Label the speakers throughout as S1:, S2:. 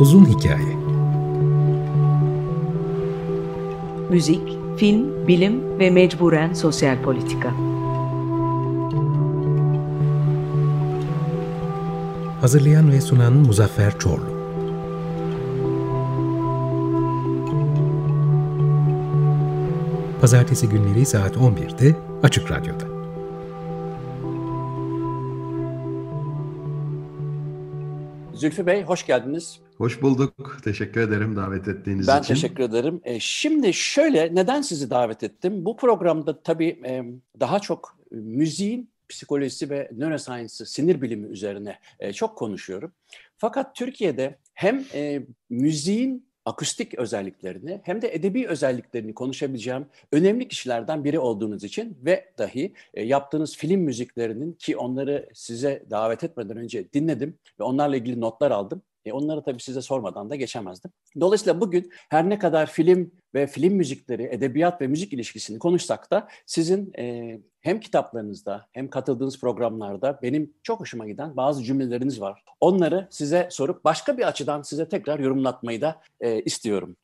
S1: Uzun Hikaye Müzik, film, bilim ve mecburen sosyal politika. Hazırlayan ve sunan Muzaffer Çorlu. Pazartesi günleri saat 11'de Açık Radyo'da.
S2: Zülfü Bey hoş geldiniz.
S1: Hoş bulduk. Teşekkür ederim davet ettiğiniz ben için. Ben teşekkür
S2: ederim. E, şimdi şöyle neden sizi davet ettim? Bu programda tabii e, daha çok e, müziğin psikolojisi ve neuroscience, sinir bilimi üzerine e, çok konuşuyorum. Fakat Türkiye'de hem e, müziğin akustik özelliklerini hem de edebi özelliklerini konuşabileceğim önemli kişilerden biri olduğunuz için ve dahi e, yaptığınız film müziklerinin ki onları size davet etmeden önce dinledim ve onlarla ilgili notlar aldım. E onları tabii size sormadan da geçemezdim. Dolayısıyla bugün her ne kadar film ve film müzikleri, edebiyat ve müzik ilişkisini konuşsak da sizin e, hem kitaplarınızda hem katıldığınız programlarda benim çok hoşuma giden bazı cümleleriniz var. Onları size sorup başka bir açıdan size tekrar yorumlatmayı da e, istiyorum.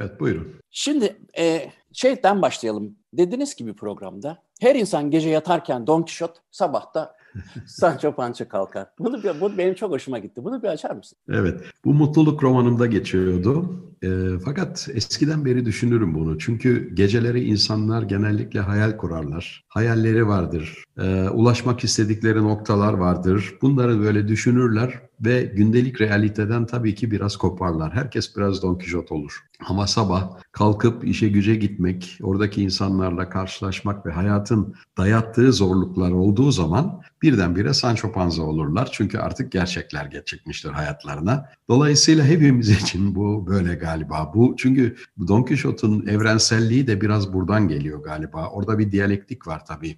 S2: Evet buyurun. Şimdi e, şeyden başlayalım. Dediniz ki bir programda her insan gece yatarken Don Kişot, sabahta. Sancho Pança kalkar. Bunu, bir, bu benim çok hoşuma gitti. Bunu bir açar mısın?
S1: Evet. Bu mutluluk romanımda geçiyordu. E, fakat eskiden beri düşünürüm bunu. Çünkü geceleri insanlar genellikle hayal kurarlar. Hayalleri vardır. E, ulaşmak istedikleri noktalar vardır. Bunları böyle düşünürler ve gündelik realiteden tabii ki biraz koparlar. Herkes biraz Don Quixote olur. Ama sabah kalkıp işe güce gitmek, oradaki insanlarla karşılaşmak ve hayatın dayattığı zorluklar olduğu zaman birdenbire Sancho Panza olurlar. Çünkü artık gerçekler geçikmiştir hayatlarına. Dolayısıyla hepimiz için bu böyle galiba. Bu çünkü Don Quixote'un evrenselliği de biraz buradan geliyor galiba. Orada bir diyalektik var tabii.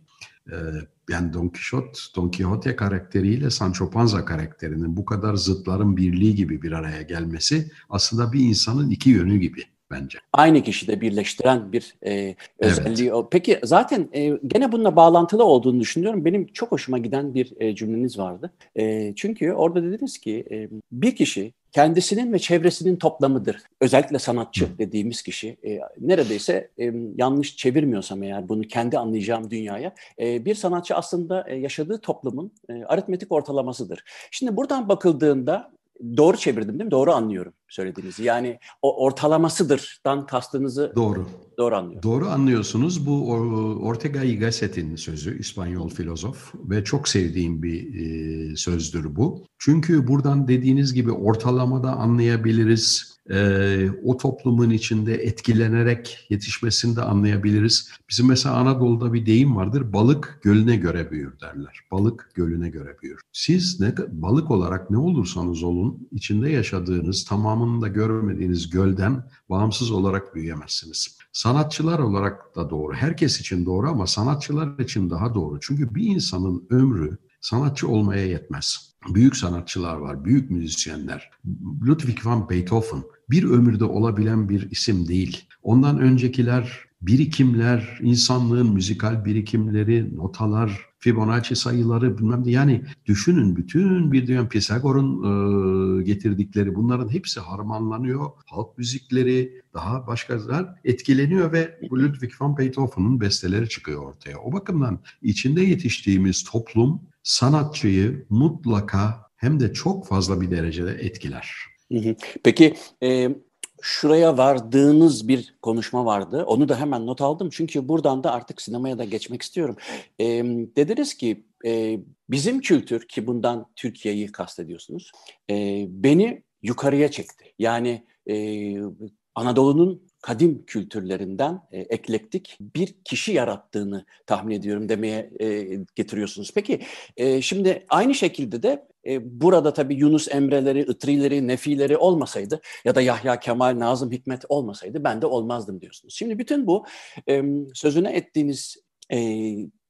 S1: Ee, yani Don Quixote, Don Quixote karakteriyle Sancho Panza karakterinin bu kadar zıtların birliği gibi bir araya gelmesi aslında bir insanın iki yönü gibi
S2: bence. Aynı kişide birleştiren bir e, özelliği. Evet. Peki zaten e, gene bununla bağlantılı olduğunu düşünüyorum. Benim çok hoşuma giden bir e, cümleniz vardı. E, çünkü orada dediniz ki e, bir kişi kendisinin ve çevresinin toplamıdır. Özellikle sanatçı dediğimiz kişi e, neredeyse e, yanlış çevirmiyorsam eğer bunu kendi anlayacağım dünyaya e, bir sanatçı aslında e, yaşadığı toplumun e, aritmetik ortalamasıdır. Şimdi buradan bakıldığında doğru çevirdim değil mi? Doğru anlıyorum söylediğinizi. Yani o ortalamasıdırdan kastınızı doğru. Doğru anlıyorum.
S1: Doğru anlıyorsunuz. Bu Ortega y Gasset'in sözü İspanyol filozof ve çok sevdiğim bir e, sözdür bu. Çünkü buradan dediğiniz gibi ortalamada anlayabiliriz ee, o toplumun içinde etkilenerek yetişmesini de anlayabiliriz. Bizim mesela Anadolu'da bir deyim vardır. Balık gölüne göre büyür derler. Balık gölüne göre büyür. Siz ne balık olarak ne olursanız olun içinde yaşadığınız, tamamını da görmediğiniz gölden bağımsız olarak büyüyemezsiniz. Sanatçılar olarak da doğru. Herkes için doğru ama sanatçılar için daha doğru. Çünkü bir insanın ömrü sanatçı olmaya yetmez büyük sanatçılar var, büyük müzisyenler. Ludwig van Beethoven bir ömürde olabilen bir isim değil. Ondan öncekiler birikimler, insanlığın müzikal birikimleri, notalar, Fibonacci sayıları bilmem ne. Yani düşünün bütün bir dönem Pisagor'un e, getirdikleri bunların hepsi harmanlanıyor. Halk müzikleri, daha başkalar etkileniyor ve Ludwig van Beethoven'ın besteleri çıkıyor ortaya. O bakımdan içinde yetiştiğimiz toplum sanatçıyı mutlaka hem de çok fazla bir derecede etkiler.
S2: Peki e, şuraya vardığınız bir konuşma vardı. Onu da hemen not aldım çünkü buradan da artık sinemaya da geçmek istiyorum. E, dediniz ki e, bizim kültür ki bundan Türkiye'yi kastediyorsunuz e, beni yukarıya çekti. Yani e, Anadolu'nun kadim kültürlerinden e, eklektik bir kişi yarattığını tahmin ediyorum demeye e, getiriyorsunuz. Peki e, şimdi aynı şekilde de e, burada tabii Yunus Emre'leri, Itri'leri, Nefi'leri olmasaydı ya da Yahya Kemal, Nazım Hikmet olmasaydı ben de olmazdım diyorsunuz. Şimdi bütün bu e, sözüne ettiğiniz e,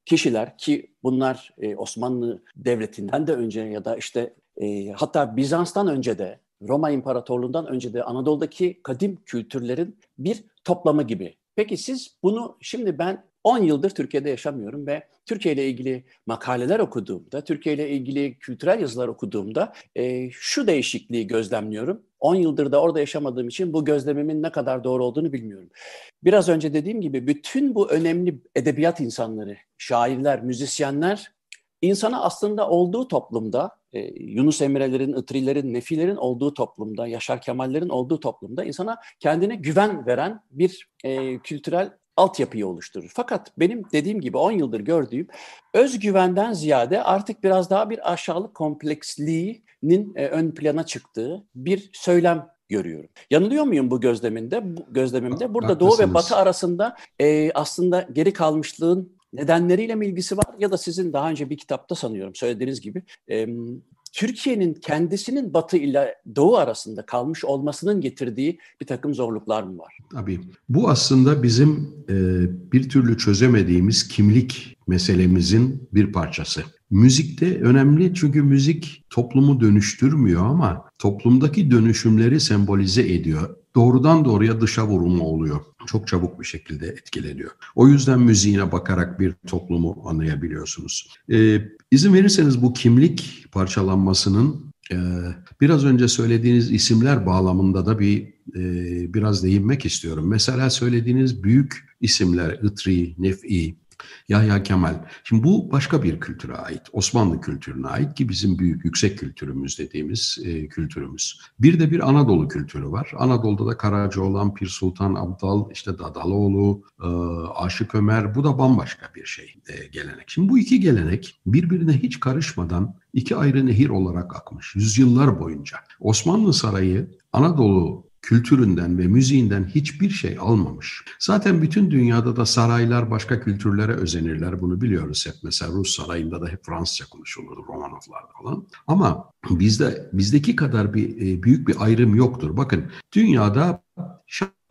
S2: kişiler ki bunlar e, Osmanlı Devleti'nden de önce ya da işte e, hatta Bizans'tan önce de Roma İmparatorluğu'ndan önce de Anadolu'daki kadim kültürlerin bir toplamı gibi. Peki siz bunu şimdi ben 10 yıldır Türkiye'de yaşamıyorum ve Türkiye ile ilgili makaleler okuduğumda, Türkiye ile ilgili kültürel yazılar okuduğumda e, şu değişikliği gözlemliyorum. 10 yıldır da orada yaşamadığım için bu gözlemimin ne kadar doğru olduğunu bilmiyorum. Biraz önce dediğim gibi bütün bu önemli edebiyat insanları, şairler, müzisyenler İnsana aslında olduğu toplumda, e, Yunus Emre'lerin, Itri'lerin, Nefi'lerin olduğu toplumda, Yaşar Kemal'lerin olduğu toplumda insana kendine güven veren bir e, kültürel altyapıyı oluşturur. Fakat benim dediğim gibi 10 yıldır gördüğüm özgüvenden ziyade artık biraz daha bir aşağılık kompleksliğinin e, ön plana çıktığı bir söylem görüyorum. Yanılıyor muyum bu gözleminde? Bu gözlemimde burada Haklısınız. Doğu ve Batı arasında e, aslında geri kalmışlığın nedenleriyle mi ilgisi var ya da sizin daha önce bir kitapta sanıyorum söylediğiniz gibi e, Türkiye'nin kendisinin Batı ile Doğu arasında kalmış olmasının getirdiği bir takım zorluklar mı var?
S1: Tabii. Bu aslında bizim e, bir türlü çözemediğimiz kimlik meselemizin bir parçası. Müzik de önemli çünkü müzik toplumu dönüştürmüyor ama toplumdaki dönüşümleri sembolize ediyor doğrudan doğruya dışa vurulma oluyor. Çok çabuk bir şekilde etkileniyor. O yüzden müziğine bakarak bir toplumu anlayabiliyorsunuz. Ee, izin verirseniz bu kimlik parçalanmasının e, biraz önce söylediğiniz isimler bağlamında da bir e, biraz değinmek istiyorum. Mesela söylediğiniz büyük isimler Itri, Nef'i, Yahya Kemal. Şimdi bu başka bir kültüre ait. Osmanlı kültürüne ait ki bizim büyük yüksek kültürümüz dediğimiz e, kültürümüz. Bir de bir Anadolu kültürü var. Anadolu'da da Karacaoğlan, Pir Sultan Abdal, işte Dadaloğlu, e, Aşık Ömer bu da bambaşka bir şey e, gelenek. Şimdi bu iki gelenek birbirine hiç karışmadan iki ayrı nehir olarak akmış yüzyıllar boyunca. Osmanlı Sarayı Anadolu kültüründen ve müziğinden hiçbir şey almamış. Zaten bütün dünyada da saraylar başka kültürlere özenirler. Bunu biliyoruz hep. Mesela Rus sarayında da hep Fransızca konuşulur, Romanovlar falan. Ama bizde bizdeki kadar bir e, büyük bir ayrım yoktur. Bakın dünyada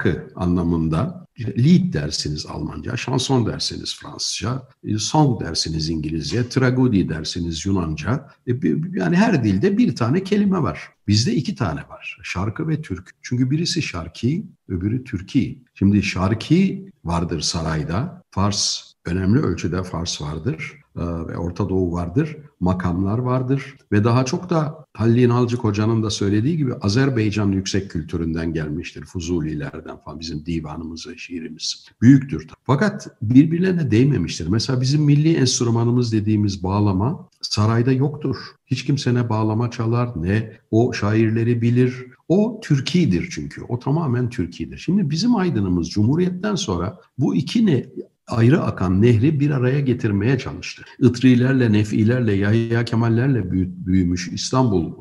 S1: şarkı anlamında lead dersiniz Almanca, şanson dersiniz Fransızca, e, song dersiniz İngilizce, tragodi dersiniz Yunanca. E, yani her dilde bir tane kelime var. Bizde iki tane var. Şarkı ve Türk. Çünkü birisi şarki, öbürü türki. Şimdi şarki vardır sarayda. Fars, önemli ölçüde Fars vardır. E, ve Orta Doğu vardır, makamlar vardır ve daha çok da Halil Halcık Hoca'nın da söylediği gibi Azerbaycan yüksek kültüründen gelmiştir. Fuzulilerden falan bizim divanımız ve şiirimiz büyüktür. Fakat birbirlerine değmemiştir. Mesela bizim milli enstrümanımız dediğimiz bağlama sarayda yoktur. Hiç kimse ne bağlama çalar ne o şairleri bilir. O Türkiye'dir çünkü. O tamamen Türkiye'dir. Şimdi bizim aydınımız Cumhuriyet'ten sonra bu ikini ayrı akan nehri bir araya getirmeye çalıştı. Itrilerle, Nefilerle, Yahya Kemallerle büyümüş İstanbul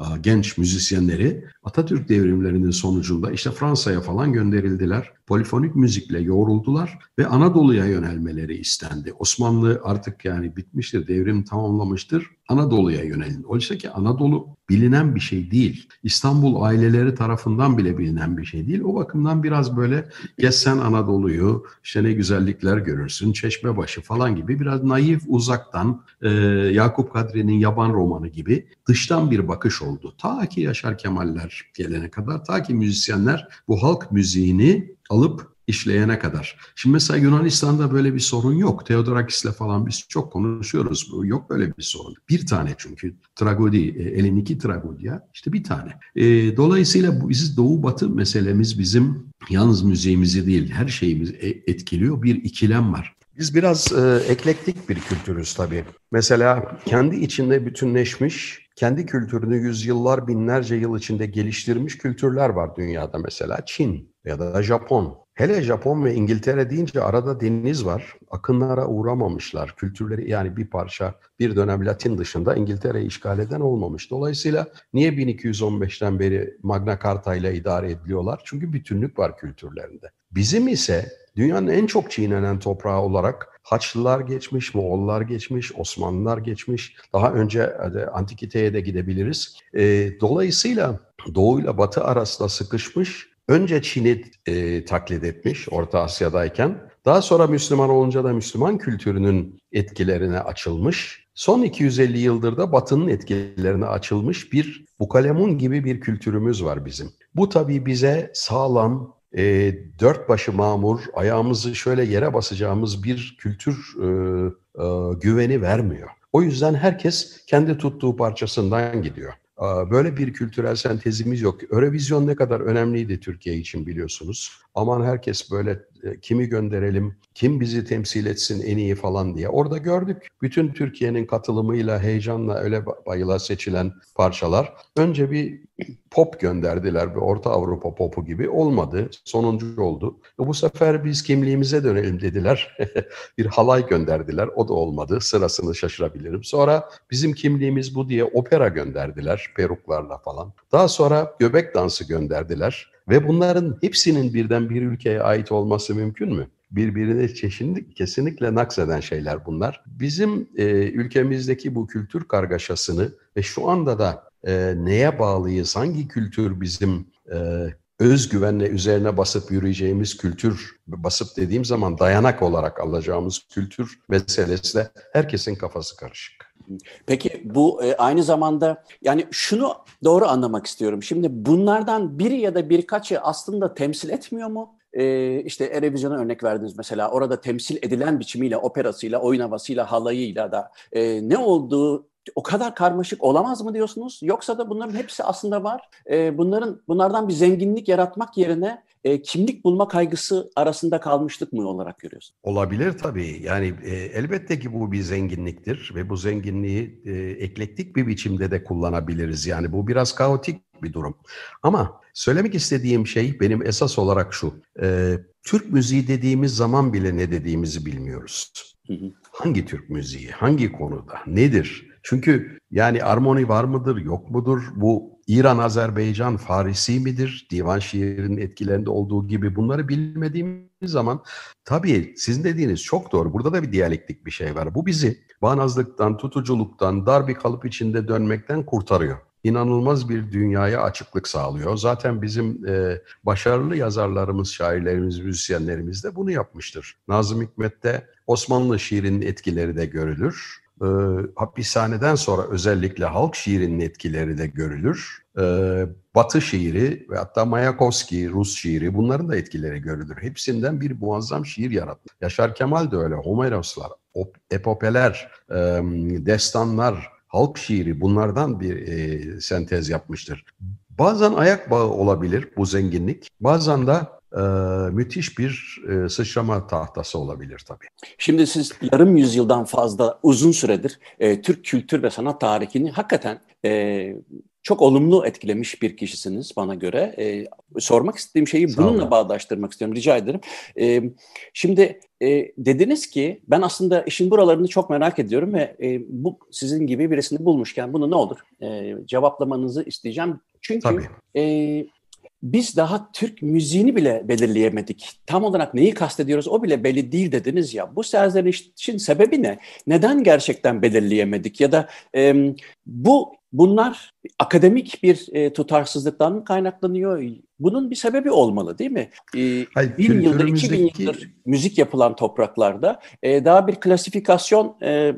S1: e, genç müzisyenleri Atatürk devrimlerinin sonucunda işte Fransa'ya falan gönderildiler. Polifonik müzikle yoğruldular ve Anadolu'ya yönelmeleri istendi. Osmanlı artık yani bitmiştir, devrim tamamlamıştır. Anadolu'ya yönelin. Oysa ki Anadolu bilinen bir şey değil. İstanbul aileleri tarafından bile bilinen bir şey değil. O bakımdan biraz böyle gezsen Anadolu'yu işte ne güzellikler görürsün, Çeşmebaşı falan gibi biraz naif uzaktan e, Yakup Kadri'nin Yaban romanı gibi dıştan bir bakış oldu oldu. Ta ki Yaşar Kemaller gelene kadar, ta ki müzisyenler bu halk müziğini alıp işleyene kadar. Şimdi mesela Yunanistan'da böyle bir sorun yok. Theodorakis'le falan biz çok konuşuyoruz. Yok böyle bir sorun. Bir tane çünkü tragodi, e, Eliniki tragodiya işte bir tane. E, dolayısıyla biz Doğu Batı meselemiz bizim yalnız müziğimizi değil her şeyimizi e, etkiliyor. Bir ikilem var. Biz biraz e, eklektik bir kültürüz tabii. Mesela kendi içinde bütünleşmiş kendi kültürünü yüzyıllar, binlerce yıl içinde geliştirmiş kültürler var dünyada mesela. Çin ya da Japon. Hele Japon ve İngiltere deyince arada deniz var. Akınlara uğramamışlar. Kültürleri yani bir parça bir dönem Latin dışında İngiltere'yi işgal eden olmamış. Dolayısıyla niye 1215'ten beri Magna Carta ile idare ediliyorlar? Çünkü bütünlük var kültürlerinde. Bizim ise Dünyanın en çok çiğnenen toprağı olarak Haçlılar geçmiş, Moğollar geçmiş, Osmanlılar geçmiş. Daha önce e, antikiteye de gidebiliriz. E, dolayısıyla Doğu ile Batı arasında sıkışmış. Önce Çin'i e, taklit etmiş Orta Asya'dayken. Daha sonra Müslüman olunca da Müslüman kültürünün etkilerine açılmış. Son 250 yıldır da Batı'nın etkilerine açılmış bir bukalemun gibi bir kültürümüz var bizim. Bu tabii bize sağlam, e, dört başı mamur, ayağımızı şöyle yere basacağımız bir kültür e, e, güveni vermiyor. O yüzden herkes kendi tuttuğu parçasından gidiyor. Böyle bir kültürel sentezimiz yok. Eurovizyon ne kadar önemliydi Türkiye için biliyorsunuz. Aman herkes böyle e, kimi gönderelim, kim bizi temsil etsin en iyi falan diye. Orada gördük bütün Türkiye'nin katılımıyla, heyecanla öyle bayıla seçilen parçalar. Önce bir pop gönderdiler bir Orta Avrupa popu gibi olmadı. Sonuncu oldu. E, bu sefer biz kimliğimize dönelim dediler. bir halay gönderdiler. O da olmadı. Sırasını şaşırabilirim. Sonra bizim kimliğimiz bu diye opera gönderdiler peruklarla falan. Daha sonra göbek dansı gönderdiler. Ve bunların hepsinin birden bir ülkeye ait olması mümkün mü? birbirine çeşitli kesinlikle nakseden şeyler bunlar. Bizim e, ülkemizdeki bu kültür kargaşasını ve şu anda da e, neye bağlıyız, hangi kültür bizim e, özgüvenle üzerine basıp yürüyeceğimiz kültür, basıp dediğim zaman dayanak olarak alacağımız kültür
S2: meselesi herkesin kafası karışık. Peki bu e, aynı zamanda yani şunu doğru anlamak istiyorum. Şimdi bunlardan biri ya da birkaçı aslında temsil etmiyor mu? Ee, işte Erevizyon'a örnek verdiniz mesela orada temsil edilen biçimiyle, operasıyla, oyun havasıyla, halayıyla da e, ne olduğu o kadar karmaşık olamaz mı diyorsunuz? Yoksa da bunların hepsi aslında var. E, bunların bunlardan bir zenginlik yaratmak yerine e, kimlik bulma kaygısı arasında kalmışlık mı olarak görüyorsun?
S1: Olabilir tabii. Yani e, elbette ki bu bir zenginliktir ve bu zenginliği e, eklektik bir biçimde de kullanabiliriz. Yani bu biraz kaotik bir durum. Ama söylemek istediğim şey benim esas olarak şu. E, Türk müziği dediğimiz zaman bile ne dediğimizi bilmiyoruz. Hı hı. Hangi Türk müziği, hangi konuda, nedir? Çünkü yani armoni var mıdır, yok mudur? Bu İran-Azerbaycan Farisi midir? Divan şiirinin etkilerinde olduğu gibi bunları bilmediğimiz zaman tabii sizin dediğiniz çok doğru. Burada da bir diyalektik bir şey var. Bu bizi bağnazlıktan, tutuculuktan, dar bir kalıp içinde dönmekten kurtarıyor İnanılmaz bir dünyaya açıklık sağlıyor. Zaten bizim e, başarılı yazarlarımız, şairlerimiz, müzisyenlerimiz de bunu yapmıştır. Nazım Hikmet'te Osmanlı şiirinin etkileri de görülür. E, hapishaneden sonra özellikle halk şiirinin etkileri de görülür. E, Batı şiiri ve hatta Mayakovski, Rus şiiri bunların da etkileri görülür. Hepsinden bir muazzam şiir yarattı. Yaşar Kemal de öyle. Homeroslar, epopeler, e, destanlar, halk şiiri bunlardan bir e, sentez yapmıştır. Bazen ayak bağı olabilir bu zenginlik. Bazen de ee, müthiş bir
S2: e, sıçrama tahtası olabilir tabii. Şimdi siz yarım yüzyıldan fazla uzun süredir e, Türk kültür ve sanat tarihini hakikaten e, çok olumlu etkilemiş bir kişisiniz bana göre. sormak istediğim şeyi bununla olun. bağdaştırmak istiyorum rica ederim. şimdi dediniz ki ben aslında işin buralarını çok merak ediyorum ve bu sizin gibi birisini bulmuşken bunu ne olur cevaplamanızı isteyeceğim. Çünkü Tabii biz daha Türk müziğini bile belirleyemedik. Tam olarak neyi kastediyoruz o bile belli değil dediniz ya. Bu serzenişin sebebi ne? Neden gerçekten belirleyemedik? Ya da e, bu bunlar akademik bir e, tutarsızlıktan mı kaynaklanıyor? Bunun bir sebebi olmalı değil mi? E, Hayır, bin yıldır, iki bin yıldır müzik yapılan topraklarda e, daha bir klasifikasyon e,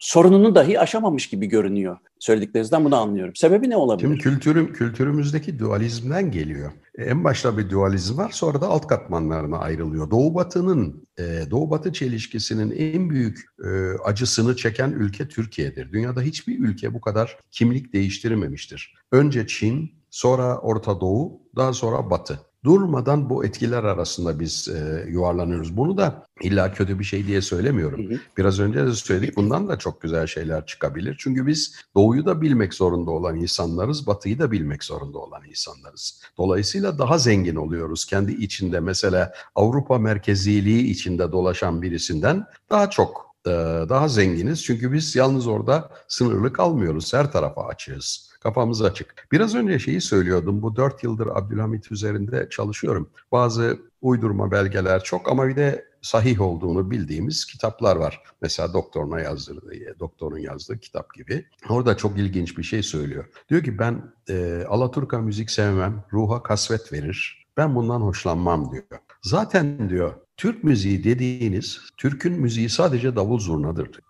S2: sorununu dahi aşamamış gibi görünüyor. Söylediklerinizden bunu anlıyorum. Sebebi ne olabilir? Şimdi kültürüm, kültürümüzdeki dualizmden geliyor. E, en başta bir dualizm var
S1: sonra da alt katmanlarına ayrılıyor. Doğu Batı'nın, e, Doğu Batı çelişkisinin en büyük e, acısını çeken ülke Türkiye'dir. Dünyada hiçbir ülke bu kadar kimlik değiştirmemiştir. Önce Çin, sonra Orta Doğu, daha sonra Batı durmadan bu etkiler arasında biz e, yuvarlanıyoruz. Bunu da illa kötü bir şey diye söylemiyorum. Hı hı. Biraz önce de söyledik bundan da çok güzel şeyler çıkabilir. Çünkü biz doğuyu da bilmek zorunda olan insanlarız, batıyı da bilmek zorunda olan insanlarız. Dolayısıyla daha zengin oluyoruz kendi içinde. Mesela Avrupa merkeziliği içinde dolaşan birisinden daha çok ee, daha zenginiz. Çünkü biz yalnız orada sınırlı kalmıyoruz. Her tarafa açığız. Kafamız açık. Biraz önce şeyi söylüyordum. Bu dört yıldır Abdülhamit üzerinde çalışıyorum. Bazı uydurma belgeler çok ama bir de sahih olduğunu bildiğimiz kitaplar var. Mesela doktoruna yazdırdığı, doktorun yazdığı kitap gibi. Orada çok ilginç bir şey söylüyor. Diyor ki ben e, Alaturka müzik sevmem, ruha kasvet verir. Ben bundan hoşlanmam diyor. Zaten diyor Türk müziği dediğiniz, Türk'ün müziği sadece davul zurnadır.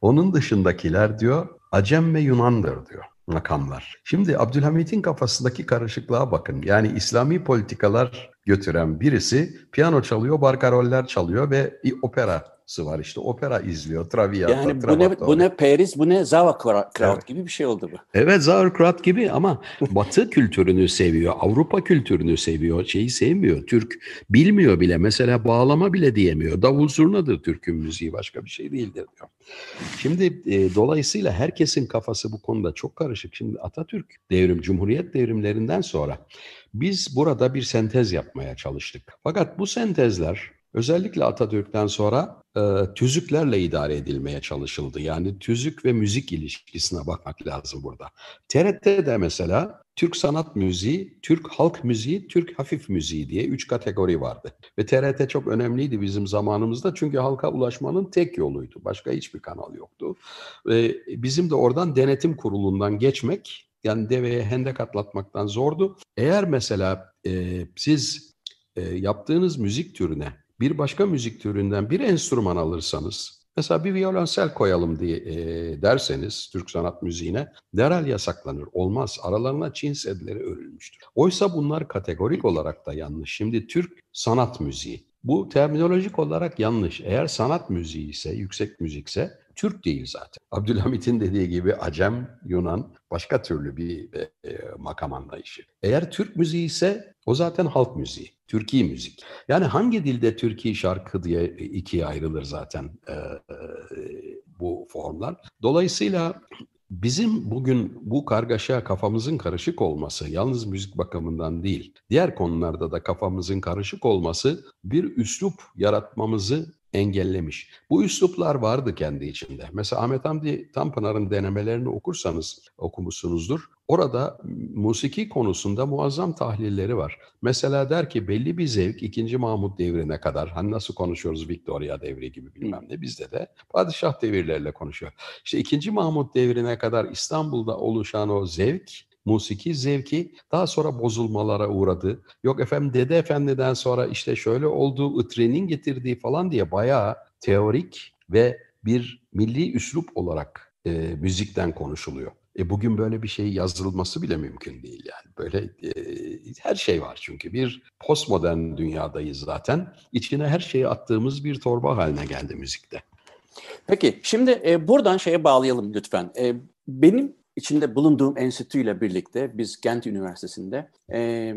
S1: Onun dışındakiler diyor Acem ve Yunan'dır diyor makamlar. Şimdi Abdülhamit'in kafasındaki karışıklığa bakın. Yani İslami politikalar götüren birisi piyano çalıyor, barkaroller çalıyor ve bir opera operası var işte. Opera izliyor. Traviata, yani bu ne,
S2: bu ne Paris, bu ne Sauerkraut evet. gibi bir şey oldu bu.
S1: Evet Sauerkraut gibi ama Batı kültürünü seviyor. Avrupa kültürünü seviyor. Şeyi sevmiyor. Türk bilmiyor bile. Mesela bağlama bile diyemiyor. Davul zurnadır Türk'ün müziği. Başka bir şey değildir diyor. Şimdi e, dolayısıyla herkesin kafası bu konuda çok karışık. Şimdi Atatürk devrim, Cumhuriyet devrimlerinden sonra biz burada bir sentez yapmaya çalıştık. Fakat bu sentezler Özellikle Atatürk'ten sonra e, tüzüklerle idare edilmeye çalışıldı. Yani tüzük ve müzik ilişkisine bakmak lazım burada. TRT'de mesela Türk sanat müziği, Türk halk müziği, Türk hafif müziği diye üç kategori vardı. Ve TRT çok önemliydi bizim zamanımızda çünkü halka ulaşmanın tek yoluydu. Başka hiçbir kanal yoktu. Ve bizim de oradan denetim kurulundan geçmek, yani deveye hendek atlatmaktan zordu. Eğer mesela e, siz e, yaptığınız müzik türüne bir başka müzik türünden bir enstrüman alırsanız, mesela bir violonsel koyalım diye e, derseniz Türk sanat müziğine derhal yasaklanır. Olmaz. Aralarına Çin sedleri örülmüştür. Oysa bunlar kategorik olarak da yanlış. Şimdi Türk sanat müziği. Bu terminolojik olarak yanlış. Eğer sanat müziği ise, yüksek müzikse Türk değil zaten. Abdülhamit'in dediği gibi Acem, Yunan başka türlü bir e, e, makam anlayışı. Eğer Türk müziği ise o zaten halk müziği, Türkiye müzik. Yani hangi dilde Türkiye şarkı diye ikiye ayrılır zaten e, e, bu formlar. Dolayısıyla Bizim bugün bu kargaşa kafamızın karışık olması yalnız müzik bakımından değil, diğer konularda da kafamızın karışık olması bir üslup yaratmamızı engellemiş. Bu üsluplar vardı kendi içinde. Mesela Ahmet Hamdi Tanpınar'ın denemelerini okursanız okumuşsunuzdur. Orada musiki konusunda muazzam tahlilleri var. Mesela der ki belli bir zevk 2. Mahmut devrine kadar hani nasıl konuşuyoruz Victoria devri gibi bilmem ne bizde de padişah devirlerle konuşuyor. İşte 2. Mahmut devrine kadar İstanbul'da oluşan o zevk musiki zevki daha sonra bozulmalara uğradı. Yok efendim Dede Efendi'den sonra işte şöyle olduğu ıtrenin getirdiği falan diye bayağı teorik ve bir milli üslup olarak e, müzikten konuşuluyor. E bugün böyle bir şey yazılması bile mümkün değil yani. Böyle e, her şey var çünkü. Bir postmodern
S2: dünyadayız zaten. İçine her şeyi attığımız bir torba haline geldi müzikte. Peki şimdi e, buradan şeye bağlayalım lütfen. E, benim içinde bulunduğum enstitüyle birlikte biz Gent Üniversitesi'nde e,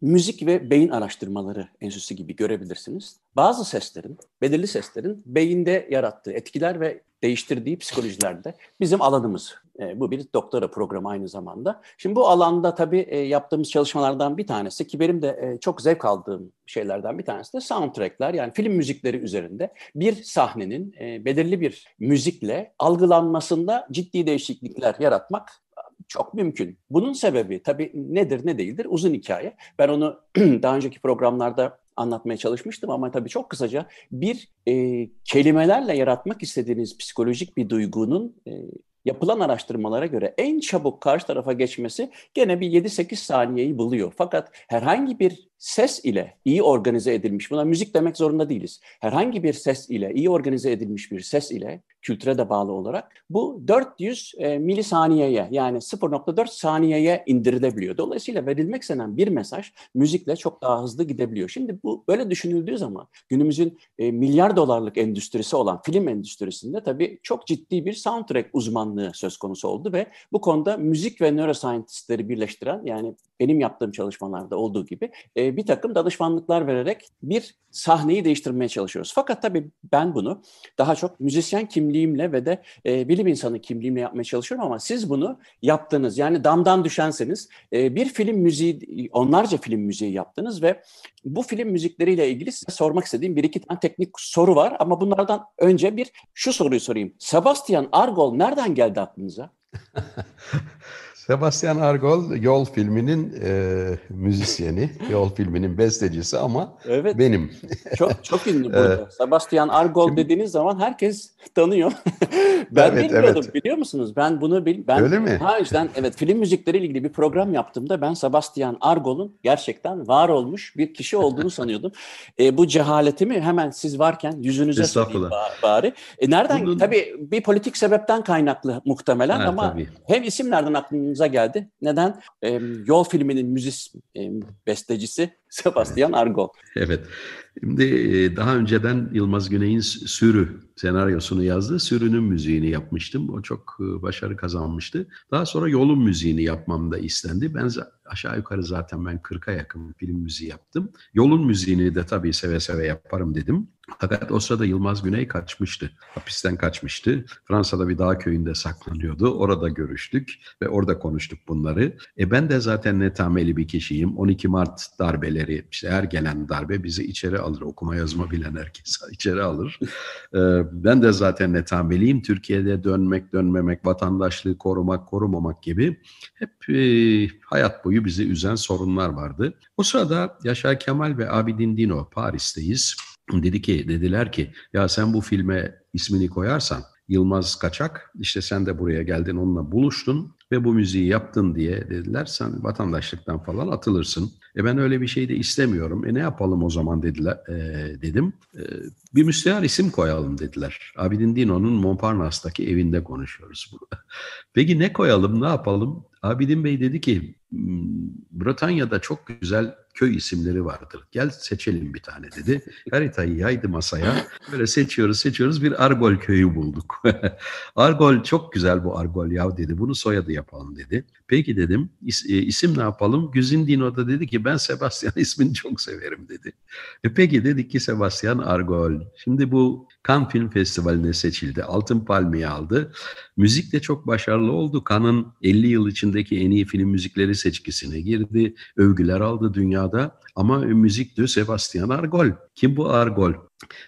S2: müzik ve beyin araştırmaları enstitüsü gibi görebilirsiniz. Bazı seslerin, belirli seslerin beyinde yarattığı etkiler ve değiştirdiği psikolojilerde bizim alanımız. E, bu bir doktora programı aynı zamanda. Şimdi bu alanda tabii e, yaptığımız çalışmalardan bir tanesi ki benim de e, çok zevk aldığım şeylerden bir tanesi de soundtrackler yani film müzikleri üzerinde bir sahnenin belirli bir müzikle algılanmasında ciddi değişiklikler yaratmak çok mümkün. Bunun sebebi tabii nedir ne değildir uzun hikaye. Ben onu daha önceki programlarda anlatmaya çalışmıştım ama tabii çok kısaca bir e, kelimelerle yaratmak istediğiniz psikolojik bir duygunun e, yapılan araştırmalara göre en çabuk karşı tarafa geçmesi gene bir 7-8 saniyeyi buluyor. Fakat herhangi bir ses ile iyi organize edilmiş, buna müzik demek zorunda değiliz. Herhangi bir ses ile, iyi organize edilmiş bir ses ile kültüre de bağlı olarak bu 400 e, milisaniyeye yani 0.4 saniyeye indirilebiliyor. Dolayısıyla verilmek istenen bir mesaj müzikle çok daha hızlı gidebiliyor. Şimdi bu böyle düşünüldüğü zaman günümüzün e, milyar dolarlık endüstrisi olan film endüstrisinde tabii çok ciddi bir soundtrack uzmanlığı söz konusu oldu ve bu konuda müzik ve neuroscientistleri birleştiren yani benim yaptığım çalışmalarda olduğu gibi e, bir takım danışmanlıklar vererek bir sahneyi değiştirmeye çalışıyoruz. Fakat tabii ben bunu daha çok müzisyen kimliğimle ve de e, bilim insanı kimliğimle yapmaya çalışıyorum ama siz bunu yaptınız. Yani damdan düşenseniz e, bir film müziği, onlarca film müziği yaptınız ve bu film müzikleriyle ilgili size sormak istediğim bir iki tane teknik soru var ama bunlardan önce bir şu soruyu sorayım. Sebastian Argol nereden geldi aklınıza?
S1: Sebastian Argol Yol filminin e, müzisyeni, Yol filminin bestecisi ama
S2: evet. benim. Çok çok ünlü burada. E, Sebastian Argol Şimdi, dediğiniz zaman herkes tanıyor. ben evet, bilmiyordum evet. biliyor musunuz? Ben bunu bil ben Öyle mi? daha önceden evet film müzikleri ilgili bir program yaptığımda ben Sebastian Argol'un gerçekten var olmuş bir kişi olduğunu sanıyordum. E, bu cehaletimi hemen siz varken yüzünüze söyleyeyim bari. E, nereden? Bunun... Tabii bir politik sebepten kaynaklı muhtemelen ha, ama tabii. hem isimlerden aklımda aklımıza geldi. Neden? E, Yol filminin müzis e, bestecisi Sebastian Argo.
S1: evet. Şimdi e, daha önceden Yılmaz Güney'in Sürü senaryosunu yazdı. Sürü'nün müziğini yapmıştım. O çok e, başarı kazanmıştı. Daha sonra Yol'un müziğini yapmam da istendi. Ben aşağı yukarı zaten ben 40'a yakın film müziği yaptım. Yol'un müziğini de tabii seve seve yaparım dedim. Fakat o sırada Yılmaz Güney kaçmıştı. Hapisten kaçmıştı. Fransa'da bir dağ köyünde saklanıyordu. Orada görüştük ve orada konuştuk bunları. E ben de zaten netameli bir kişiyim. 12 Mart darbeleri, işte her gelen darbe bizi içeri alır. Okuma yazma bilen herkes içeri alır. Ee, ben de zaten netameliyim. Türkiye'de dönmek, dönmemek, vatandaşlığı korumak, korumamak gibi hep e, hayat boyu bizi üzen sorunlar vardı. O sırada Yaşar Kemal ve Abidin Dino Paris'teyiz. Dedi ki, dediler ki ya sen bu filme ismini koyarsan Yılmaz Kaçak işte sen de buraya geldin onunla buluştun ve bu müziği yaptın diye dediler. Sen vatandaşlıktan falan atılırsın. E ben öyle bir şey de istemiyorum. E ne yapalım o zaman dediler e, dedim. E, bir müstehar isim koyalım dediler. Abidin Dino'nun Montparnasse evinde konuşuyoruz bunu. Peki ne koyalım, ne yapalım? Abidin Bey dedi ki Hmm, Britanya'da çok güzel köy isimleri vardır. Gel seçelim bir tane dedi. Haritayı yaydı masaya. Böyle seçiyoruz seçiyoruz bir Argol köyü bulduk. Argol çok güzel bu Argol yav dedi. Bunu soyadı yapalım dedi. Peki dedim is, e, isim ne yapalım? Güzindino da dedi ki ben Sebastian ismini çok severim dedi. E peki dedik ki Sebastian Argol. Şimdi bu Cannes Film Festivali'ne seçildi. Altın Palmiye aldı. Müzik de çok başarılı oldu. Cannes'ın 50 yıl içindeki en iyi film müzikleri seçkisine girdi, övgüler aldı dünyada. Ama müzik de Sebastian Argol. Kim bu Argol?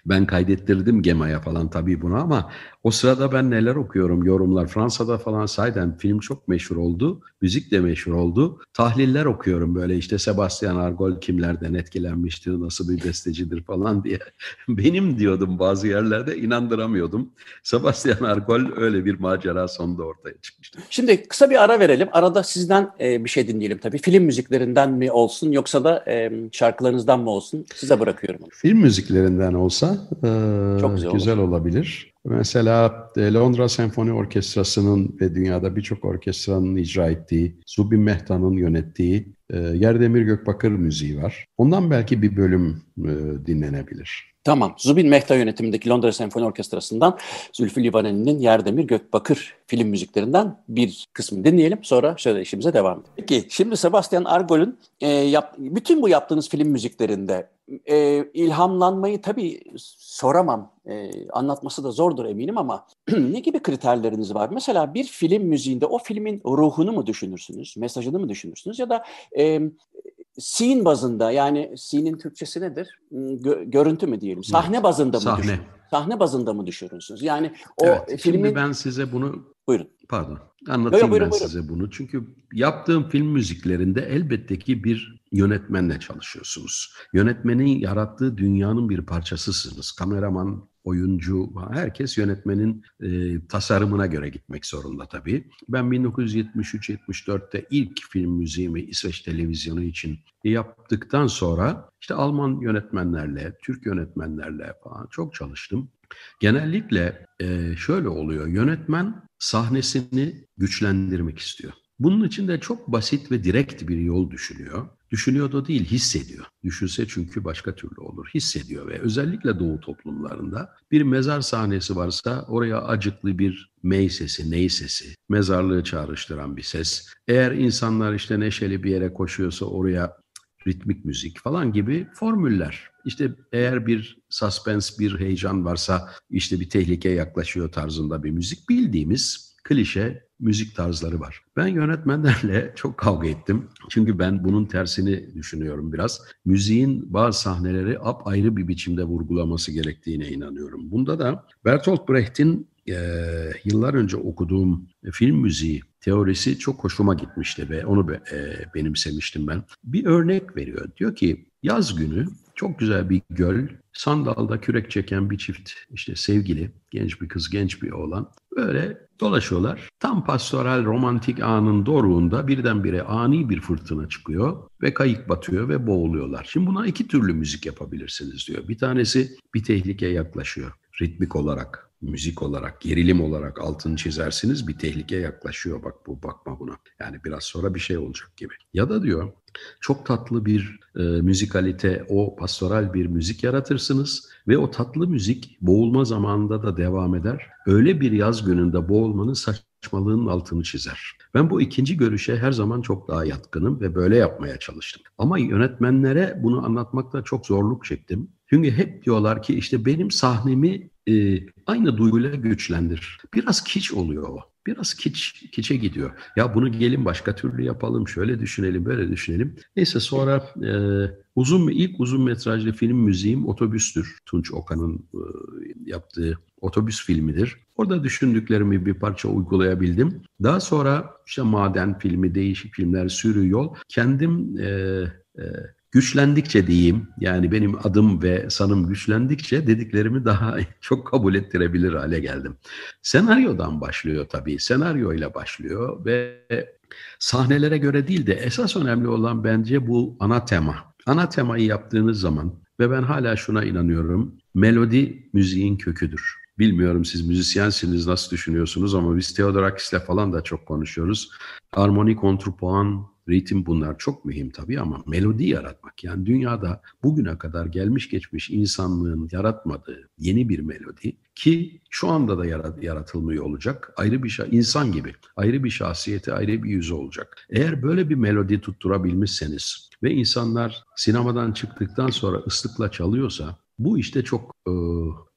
S1: Ben kaydettirdim Gema'ya falan tabii bunu ama o sırada ben neler okuyorum yorumlar. Fransa'da falan sayden film çok meşhur oldu. Müzik de meşhur oldu. Tahliller okuyorum böyle işte Sebastian Argol kimlerden etkilenmiştir, nasıl bir bestecidir falan diye. Benim diyordum bazı yerlerde inandıramıyordum. Sebastian Argol öyle bir macera sonunda ortaya çıkmıştı.
S2: Şimdi kısa bir ara verelim. Arada sizden e, bir şey dinleyelim tabii. Film müziklerinden mi olsun yoksa da e, şarkılarınızdan mı olsun size bırakıyorum.
S1: Film müziklerinden olsa e, Çok güzel, güzel olabilir. Mesela e, Londra Senfoni Orkestrası'nın ve dünyada birçok orkestranın icra ettiği, Zubin Mehta'nın yönettiği e, Yerdemir Gökbakır müziği var. Ondan belki bir bölüm e, dinlenebilir.
S2: Tamam. Zubin Mehta yönetimindeki Londra Senfoni Orkestrası'ndan Zülfü Livaneli'nin Yerdemir Gökbakır film müziklerinden bir kısmını dinleyelim. Sonra şöyle işimize devam edelim. Peki şimdi Sebastian Argol'ün e, yap, bütün bu yaptığınız film müziklerinde e, ilhamlanmayı tabii soramam. E, anlatması da zordur eminim ama ne gibi kriterleriniz var? Mesela bir film müziğinde o filmin ruhunu mu düşünürsünüz? Mesajını mı düşünürsünüz? Ya da e, scene bazında yani scene'in Türkçesi nedir? Hmm, gö- görüntü mü diyelim? Sahne bazında mı Sahne. Düşün? Sahne bazında mı düşünürsünüz? Yani o evet, filmin... Şimdi
S1: ben size bunu Buyurun. Pardon. Anlatayım buyurun, ben buyurun. size bunu. Çünkü yaptığım film müziklerinde elbette ki bir yönetmenle çalışıyorsunuz. Yönetmenin yarattığı dünyanın bir parçasısınız. Kameraman, oyuncu, herkes yönetmenin e, tasarımına göre gitmek zorunda tabii. Ben 1973-74'te ilk film müziğimi İsveç televizyonu için yaptıktan sonra işte Alman yönetmenlerle, Türk yönetmenlerle falan çok çalıştım. Genellikle e, şöyle oluyor. Yönetmen sahnesini güçlendirmek istiyor. Bunun için de çok basit ve direkt bir yol düşünüyor. Düşünüyor da değil, hissediyor. Düşünse çünkü başka türlü olur. Hissediyor ve özellikle Doğu toplumlarında bir mezar sahnesi varsa oraya acıklı bir mey sesi, ney sesi, mezarlığı çağrıştıran bir ses. Eğer insanlar işte neşeli bir yere koşuyorsa oraya ritmik müzik falan gibi formüller işte eğer bir suspense, bir heyecan varsa işte bir tehlike yaklaşıyor tarzında bir müzik. Bildiğimiz klişe müzik tarzları var. Ben yönetmenlerle çok kavga ettim. Çünkü ben bunun tersini düşünüyorum biraz. Müziğin bazı sahneleri ap ayrı bir biçimde vurgulaması gerektiğine inanıyorum. Bunda da Bertolt Brecht'in e, yıllar önce okuduğum film müziği teorisi çok hoşuma gitmişti ve onu be, e, benimsemiştim ben. Bir örnek veriyor. Diyor ki yaz günü çok güzel bir göl. Sandalda kürek çeken bir çift işte sevgili, genç bir kız, genç bir oğlan. Böyle dolaşıyorlar. Tam pastoral romantik anın doruğunda birdenbire ani bir fırtına çıkıyor ve kayık batıyor ve boğuluyorlar. Şimdi buna iki türlü müzik yapabilirsiniz diyor. Bir tanesi bir tehlike yaklaşıyor ritmik olarak müzik olarak, gerilim olarak altını çizersiniz bir tehlike yaklaşıyor. Bak bu bakma buna. Yani biraz sonra bir şey olacak gibi. Ya da diyor çok tatlı bir e, müzikalite, o pastoral bir müzik yaratırsınız ve o tatlı müzik boğulma zamanında da devam eder. Öyle bir yaz gününde boğulmanın saçmalığının altını çizer. Ben bu ikinci görüşe her zaman çok daha yatkınım ve böyle yapmaya çalıştım. Ama yönetmenlere bunu anlatmakta çok zorluk çektim. Çünkü hep diyorlar ki işte benim sahnemi e, aynı duyguyla güçlendir. Biraz kiç oluyor o. Biraz kiç, kiçe gidiyor. Ya bunu gelin başka türlü yapalım, şöyle düşünelim, böyle düşünelim. Neyse sonra e, uzun ilk uzun metrajlı film müziğim Otobüs'tür. Tunç Okan'ın e, yaptığı otobüs filmidir. Orada düşündüklerimi bir parça uygulayabildim. Daha sonra işte Maden filmi, değişik filmler, Sürü Yol. Kendim e, e, güçlendikçe diyeyim yani benim adım ve sanım güçlendikçe dediklerimi daha çok kabul ettirebilir hale geldim. Senaryodan başlıyor tabii. senaryo ile başlıyor ve sahnelere göre değil de esas önemli olan bence bu ana tema. Ana temayı yaptığınız zaman ve ben hala şuna inanıyorum. Melodi müziğin köküdür. Bilmiyorum siz müzisyensiniz nasıl düşünüyorsunuz ama biz Theodorakis'le falan da çok konuşuyoruz. Armoni kontrupuan ritim bunlar çok mühim tabii ama melodi yaratmak yani dünyada bugüne kadar gelmiş geçmiş insanlığın yaratmadığı yeni bir melodi ki şu anda da yarat yaratılmıyor olacak. Ayrı bir insan gibi ayrı bir şahsiyeti ayrı bir yüzü olacak. Eğer böyle bir melodi tutturabilmişseniz ve insanlar sinemadan çıktıktan sonra ıslıkla çalıyorsa bu işte çok e,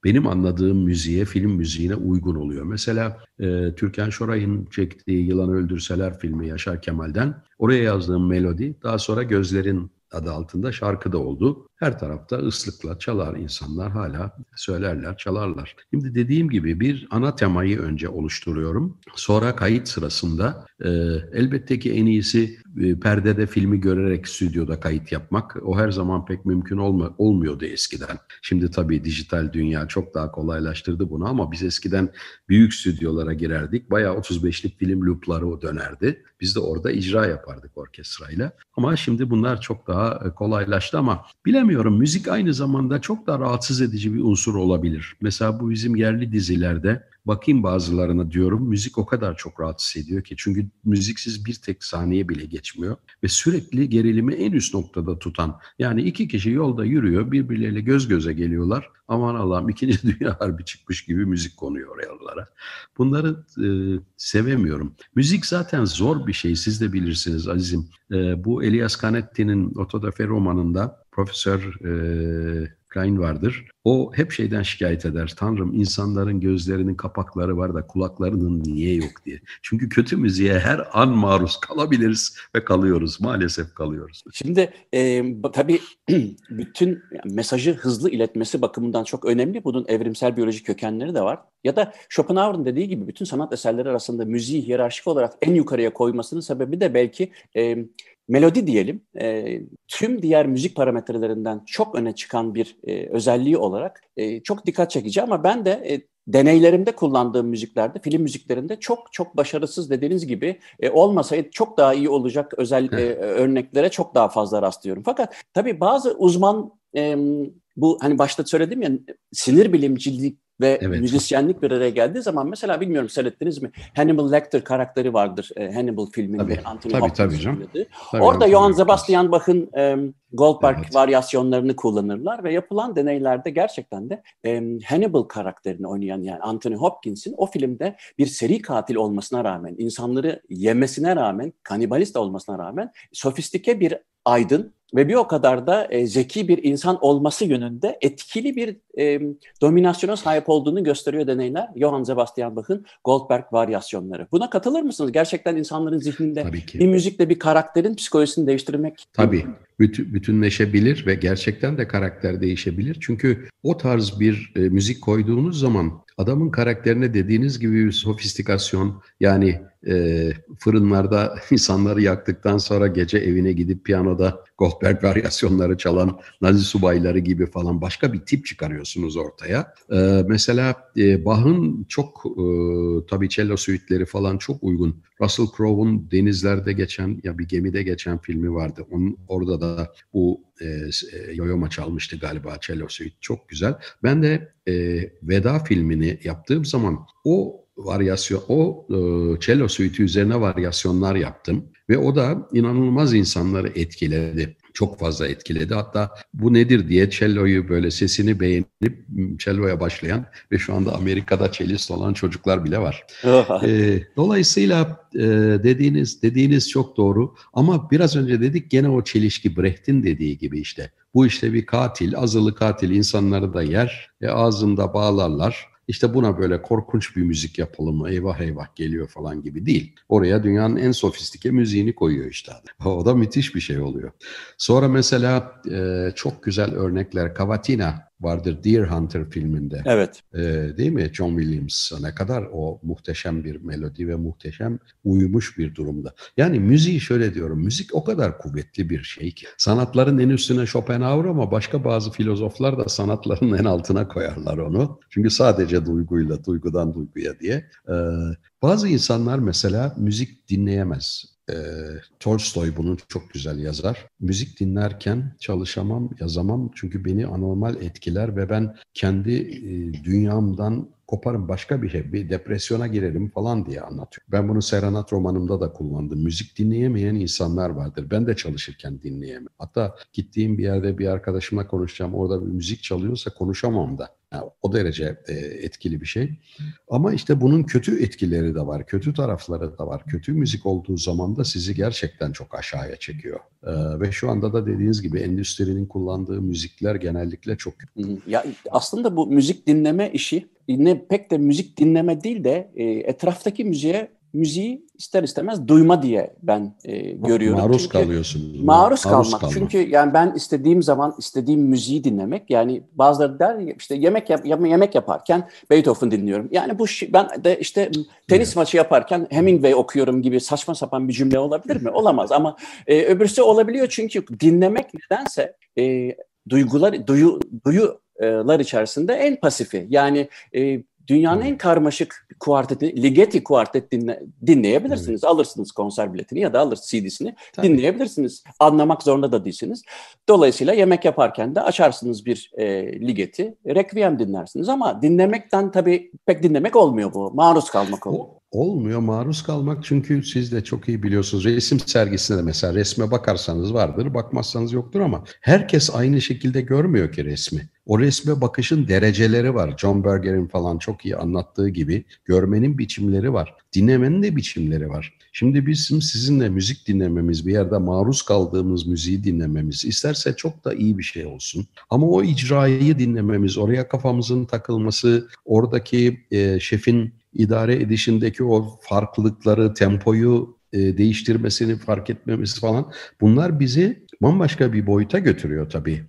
S1: benim anladığım müziğe, film müziğine uygun oluyor. Mesela e, Türkan Şoray'ın çektiği "Yılan Öldürseler filmi Yaşar Kemal'den oraya yazdığım melodi daha sonra Gözlerin adı altında şarkı da oldu. Her tarafta ıslıkla çalar insanlar hala söylerler, çalarlar. Şimdi dediğim gibi bir ana temayı önce oluşturuyorum. Sonra kayıt sırasında e, elbette ki en iyisi e, perdede filmi görerek stüdyoda kayıt yapmak. O her zaman pek mümkün olma, olmuyordu eskiden. Şimdi tabii dijital dünya çok daha kolaylaştırdı bunu ama biz eskiden büyük stüdyolara girerdik. Bayağı 35'lik film loopları dönerdi. Biz de orada icra yapardık orkestrayla. Ama şimdi bunlar çok daha e, kolaylaştı ama bilen bilemiyorum. Müzik aynı zamanda çok da rahatsız edici bir unsur olabilir. Mesela bu bizim yerli dizilerde bakayım bazılarına diyorum. Müzik o kadar çok rahatsız ediyor ki. Çünkü müziksiz bir tek saniye bile geçmiyor. Ve sürekli gerilimi en üst noktada tutan. Yani iki kişi yolda yürüyor. Birbirleriyle göz göze geliyorlar. Aman Allah'ım ikinci dünya harbi çıkmış gibi müzik konuyor oralara. Bunları e, sevemiyorum. Müzik zaten zor bir şey. Siz de bilirsiniz azizim. E, bu Elias Canetti'nin Otodafe romanında Profesör e, Klein vardır. O hep şeyden şikayet eder. Tanrım insanların gözlerinin kapakları var da kulaklarının niye yok diye. Çünkü kötü müziğe her an maruz kalabiliriz ve kalıyoruz. Maalesef kalıyoruz.
S2: Şimdi e, tabii bütün mesajı hızlı iletmesi bakımından çok önemli. Bunun evrimsel biyolojik kökenleri de var. Ya da Schopenhauer'ın dediği gibi bütün sanat eserleri arasında müziği hiyerarşik olarak en yukarıya koymasının sebebi de belki e, melodi diyelim. E, tüm diğer müzik parametrelerinden çok öne çıkan bir e, özelliği olarak olarak e, çok dikkat çekici ama ben de e, deneylerimde kullandığım müziklerde, film müziklerinde çok çok başarısız dediğiniz gibi e, olmasaydı çok daha iyi olacak özel e, örneklere çok daha fazla rastlıyorum. Fakat tabii bazı uzman e, bu hani başta söyledim ya sinir bilimcilik ve evet. müzisyenlik bir araya geldiği zaman mesela bilmiyorum seyrettiniz mi? Hannibal Lecter karakteri vardır e, Hannibal filminde. Tabii Anthony tabii, tabii canım. Tabii, Orada tabii, Johann Sebastian Bach'ın e, Goldberg evet. varyasyonlarını kullanırlar ve yapılan deneylerde gerçekten de e, Hannibal karakterini oynayan yani Anthony Hopkins'in o filmde bir seri katil olmasına rağmen, insanları yemesine rağmen, kanibalist olmasına rağmen sofistike bir aydın ve bir o kadar da e, zeki bir insan olması yönünde etkili bir e, dominasyona sahip olduğunu gösteriyor deneyler. Johann Sebastian Bach'ın Goldberg varyasyonları. Buna katılır mısınız? Gerçekten insanların zihninde bir müzikle bir karakterin psikolojisini değiştirmek.
S1: Tabii. Büt, bütünleşebilir ve gerçekten de karakter değişebilir. Çünkü o tarz bir e, müzik koyduğunuz zaman adamın karakterine dediğiniz gibi bir sofistikasyon yani e, fırınlarda insanları yaktıktan sonra gece evine gidip piyanoda Goldberg varyasyonları çalan Nazi subayları gibi falan başka bir tip çıkarıyorsunuz ortaya. Ee, mesela e, Bach'ın çok e, tabii cello suitleri falan çok uygun. Russell Crowe'un denizlerde geçen ya bir gemide geçen filmi vardı. Onun orada da bu e, e yoyoma çalmıştı galiba cello suite. Çok güzel. Ben de e, Veda filmini yaptığım zaman o varyasyon o e, cello suite üzerine varyasyonlar yaptım. Ve o da inanılmaz insanları etkiledi. Çok fazla etkiledi. Hatta bu nedir diye cello'yu böyle sesini beğenip cello'ya başlayan ve şu anda Amerika'da çelist olan çocuklar bile var. Oh, ee, dolayısıyla e, dediğiniz dediğiniz çok doğru ama biraz önce dedik gene o çelişki Brecht'in dediği gibi işte. Bu işte bir katil, azılı katil insanları da yer, ve ağzında bağlarlar işte buna böyle korkunç bir müzik yapalım eyvah eyvah geliyor falan gibi değil. Oraya dünyanın en sofistike müziğini koyuyor işte O da müthiş bir şey oluyor. Sonra mesela e, çok güzel örnekler Cavatina vardır Deer Hunter filminde. Evet. E, değil mi? John Williams ne kadar o muhteşem bir melodi ve muhteşem uyumuş bir durumda. Yani müziği şöyle diyorum. Müzik o kadar kuvvetli bir şey ki. Sanatların en üstüne Chopin Schopenhauer ama başka bazı filozoflar da sanatların en altına koyarlar onu. Çünkü sadece duyguyla, duygudan duyguya diye. E, bazı insanlar mesela müzik dinleyemez. E, Tolstoy bunu çok güzel yazar. Müzik dinlerken çalışamam, yazamam çünkü beni anormal etkiler ve ben kendi e, dünyamdan koparım başka bir şey, bir depresyona girelim falan diye anlatıyor. Ben bunu Serenat romanımda da kullandım. Müzik dinleyemeyen insanlar vardır. Ben de çalışırken dinleyemem. Hatta gittiğim bir yerde bir arkadaşımla konuşacağım. Orada bir müzik çalıyorsa konuşamam da. Yani o derece e, etkili bir şey. Ama işte bunun kötü etkileri de var, kötü tarafları da var. Kötü müzik olduğu zaman da sizi gerçekten çok aşağıya çekiyor. E, ve şu anda da dediğiniz gibi endüstrinin kullandığı müzikler
S2: genellikle çok kötü. Ya aslında bu müzik dinleme işi ne pek de müzik dinleme değil de e, etraftaki müziğe müziği ister istemez duyma diye ben e, görüyorum. Maruz Çünkü, kalıyorsunuz. Maruz, maruz kalmak. Kalma. Çünkü yani ben istediğim zaman istediğim müziği dinlemek yani bazıları der işte yemek yap, yemek yaparken Beethoven dinliyorum. Yani bu ben de işte tenis evet. maçı yaparken Hemingway okuyorum gibi saçma sapan bir cümle olabilir mi? Olamaz ama e, öbürsü olabiliyor çünkü dinlemek nedense e, duygular duyu duyu lar içerisinde en pasifi. Yani e, dünyanın hmm. en karmaşık kuartetini, Ligeti kuartet dinle, dinleyebilirsiniz. Evet. Alırsınız konser biletini ya da alırsınız CD'sini Tabii. dinleyebilirsiniz. Anlamak zorunda da değilsiniz. Dolayısıyla yemek yaparken de açarsınız bir e, Ligeti, Requiem dinlersiniz ama dinlemekten tabii pek dinlemek olmuyor bu. Maruz kalmak oluyor
S1: olmuyor maruz kalmak çünkü siz de çok iyi biliyorsunuz resim sergisinde de mesela resme bakarsanız vardır bakmazsanız yoktur ama herkes aynı şekilde görmüyor ki resmi. O resme bakışın dereceleri var. John Berger'in falan çok iyi anlattığı gibi görmenin biçimleri var. Dinlemenin de biçimleri var. Şimdi bizim sizinle müzik dinlememiz, bir yerde maruz kaldığımız müziği dinlememiz isterse çok da iyi bir şey olsun. Ama o icrayı dinlememiz, oraya kafamızın takılması, oradaki e, şefin idare edişindeki o farklılıkları, tempoyu e, değiştirmesini fark etmemiz falan bunlar bizi bambaşka bir boyuta götürüyor tabii.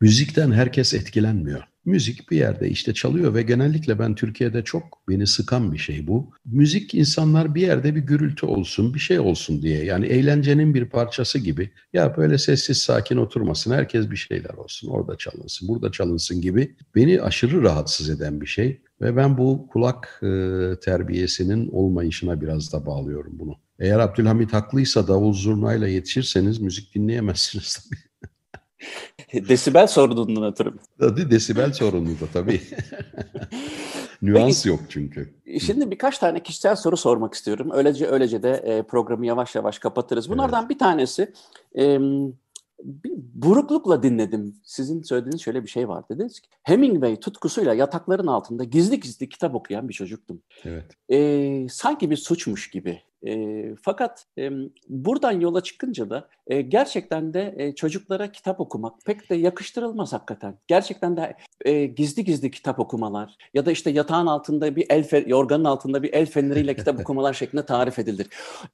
S1: Müzikten herkes etkilenmiyor. Müzik bir yerde işte çalıyor ve genellikle ben Türkiye'de çok beni sıkan bir şey bu. Müzik insanlar bir yerde bir gürültü olsun, bir şey olsun diye yani eğlencenin bir parçası gibi. Ya böyle sessiz sakin oturmasın, herkes bir şeyler olsun, orada çalınsın, burada çalınsın gibi beni aşırı rahatsız eden bir şey. Ve ben bu kulak e, terbiyesinin olmayışına biraz da bağlıyorum bunu. Eğer Abdülhamit haklıysa davul zurnayla yetişirseniz müzik dinleyemezsiniz tabii.
S2: Desibel sorunundan
S1: ötürü. Tabii desibel sorunu da tabii. Nüans Peki, yok çünkü.
S2: E, şimdi birkaç tane kişisel soru sormak istiyorum. Öylece öylece de e, programı yavaş yavaş kapatırız. Bunlardan evet. bir tanesi e, bir buruklukla dinledim. Sizin söylediğiniz şöyle bir şey var dediniz ki Hemingway tutkusuyla yatakların altında gizli gizli kitap okuyan bir çocuktum. Evet. E, sanki bir suçmuş gibi e, fakat e, buradan yola çıkınca da e, gerçekten de e, çocuklara kitap okumak pek de yakıştırılmaz hakikaten. Gerçekten de e, gizli gizli kitap okumalar ya da işte yatağın altında bir el fe, yorganın altında bir el feneriyle kitap okumalar şeklinde tarif edilir.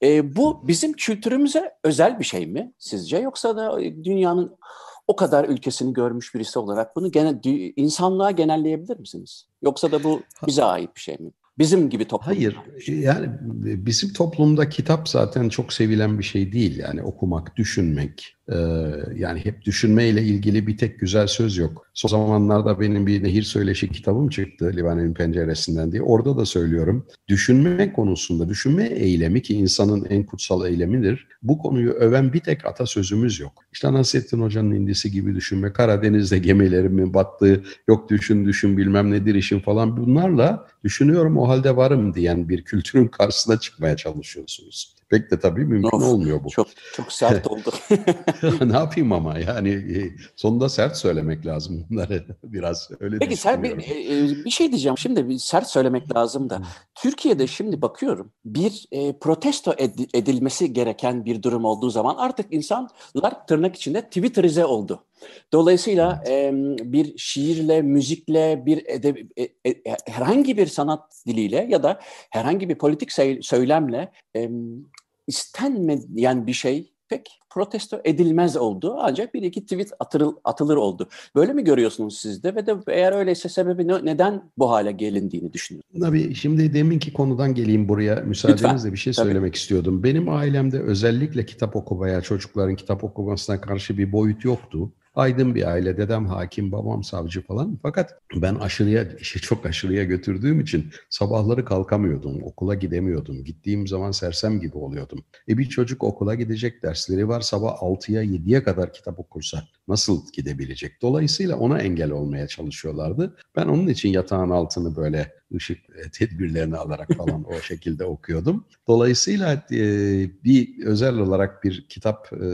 S2: E, bu bizim kültürümüze özel bir şey mi sizce yoksa da e, dünyanın o kadar ülkesini görmüş birisi olarak bunu gene insanlığa genelleyebilir misiniz? Yoksa da bu bize ait bir şey mi? Bizim gibi toplum. Hayır. Yani
S1: e, e, bizim toplumda kitap zaten çok sevilen bir şey değil. Yani okumak, düşünmek. Ee, yani hep düşünmeyle ilgili bir tek güzel söz yok. Son zamanlarda benim bir nehir söyleşi kitabım çıktı Livane'nin penceresinden diye. Orada da söylüyorum. Düşünme konusunda, düşünme eylemi ki insanın en kutsal eylemidir. Bu konuyu öven bir tek atasözümüz yok. İşte Nasrettin Hoca'nın indisi gibi düşünme, Karadeniz'de gemilerimin battığı, yok düşün düşün bilmem nedir işin falan bunlarla düşünüyorum o halde varım diyen bir kültürün karşısına çıkmaya çalışıyorsunuz pek de tabii mümkün of, olmuyor bu. Çok çok sert oldu. ne yapayım ama yani e, sonunda sert söylemek lazım bunları biraz öyle Peki sert bir,
S2: e, e, bir şey diyeceğim şimdi bir sert söylemek lazım da. Türkiye'de şimdi bakıyorum bir e, protesto edilmesi gereken bir durum olduğu zaman artık insanlar tırnak içinde Twitterize oldu. Dolayısıyla e, bir şiirle, müzikle, bir edebi, e, e, herhangi bir sanat diliyle ya da herhangi bir politik söylemle e, istenmedi yani bir şey pek protesto edilmez oldu. Ancak bir iki tweet atırıl, atılır oldu. Böyle mi görüyorsunuz siz de ve de eğer öyleyse sebebi ne, neden bu hale gelindiğini düşünüyorsunuz?
S1: Tabii şimdi deminki konudan geleyim buraya müsaadenizle Lütfen. bir şey Tabii. söylemek istiyordum. Benim ailemde özellikle kitap okumaya, çocukların kitap okumasına karşı bir boyut yoktu aydın bir aile. Dedem hakim, babam savcı falan. Fakat ben aşırıya, işi çok aşırıya götürdüğüm için sabahları kalkamıyordum. Okula gidemiyordum. Gittiğim zaman sersem gibi oluyordum. E bir çocuk okula gidecek, dersleri var. Sabah 6'ya 7'ye kadar kitap okursa nasıl gidebilecek? Dolayısıyla ona engel olmaya çalışıyorlardı. Ben onun için yatağın altını böyle ışık e, tedbirlerini alarak falan o şekilde okuyordum. Dolayısıyla e, bir özel olarak bir kitap e,